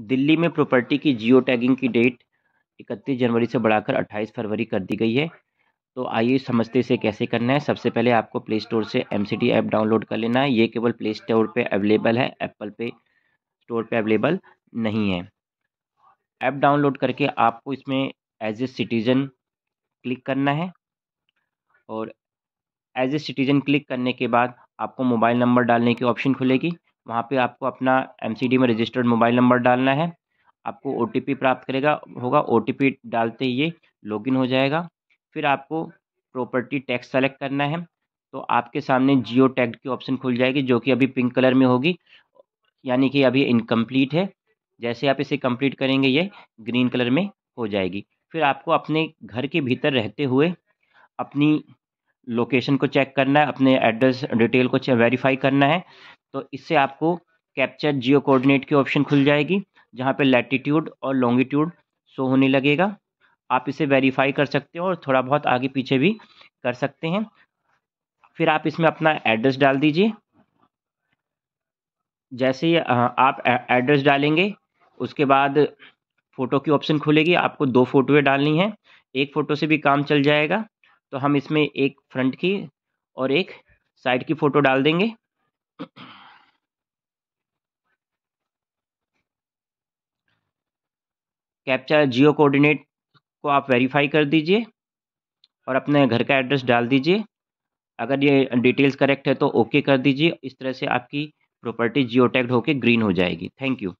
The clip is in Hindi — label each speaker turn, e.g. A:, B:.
A: दिल्ली में प्रॉपर्टी की जियो टैगिंग की डेट इकतीस जनवरी से बढ़ाकर अट्ठाईस फरवरी कर दी गई है तो आइए समझते इसे कैसे करना है सबसे पहले आपको प्ले स्टोर से एम ऐप डाउनलोड कर लेना है ये केवल प्ले स्टोर पे अवेलेबल है एप्पल पे स्टोर पे अवेलेबल नहीं है ऐप डाउनलोड करके आपको इसमें एज ए सिटीज़न क्लिक करना है और एज ए सिटीज़न क्लिक करने के बाद आपको मोबाइल नंबर डालने की ऑप्शन खुलेगी वहाँ पे आपको अपना एम में रजिस्टर्ड मोबाइल नंबर डालना है आपको ओ प्राप्त करेगा होगा ओ डालते ही ये लॉगिन हो जाएगा फिर आपको प्रॉपर्टी टैक्स सेलेक्ट करना है तो आपके सामने जियो टैग की ऑप्शन खुल जाएगी जो कि अभी पिंक कलर में होगी यानी कि अभी इनकम्प्लीट है जैसे आप इसे कंप्लीट करेंगे ये ग्रीन कलर में हो जाएगी फिर आपको अपने घर के भीतर रहते हुए अपनी लोकेशन को चेक करना है अपने एड्रेस डिटेल को वेरीफाई करना है तो इससे आपको कैप्चर जियो कोऑर्डिनेट की ऑप्शन खुल जाएगी जहाँ पे लैटिट्यूड और लॉन्गिट्यूड शो होने लगेगा आप इसे वेरीफाई कर सकते हो और थोड़ा बहुत आगे पीछे भी कर सकते हैं फिर आप इसमें अपना एड्रेस डाल दीजिए जैसे ही आप एड्रेस डालेंगे उसके बाद फ़ोटो की ऑप्शन खुलेगी आपको दो फोटोएँ डालनी हैं एक फ़ोटो से भी काम चल जाएगा तो हम इसमें एक फ्रंट की और एक साइड की फ़ोटो डाल देंगे कैप्चा जियो कोऑर्डिनेट को आप वेरीफाई कर दीजिए और अपने घर का एड्रेस डाल दीजिए अगर ये डिटेल्स करेक्ट है तो ओके कर दीजिए इस तरह से आपकी प्रॉपर्टी जियो टैग्ड होकर ग्रीन हो जाएगी थैंक यू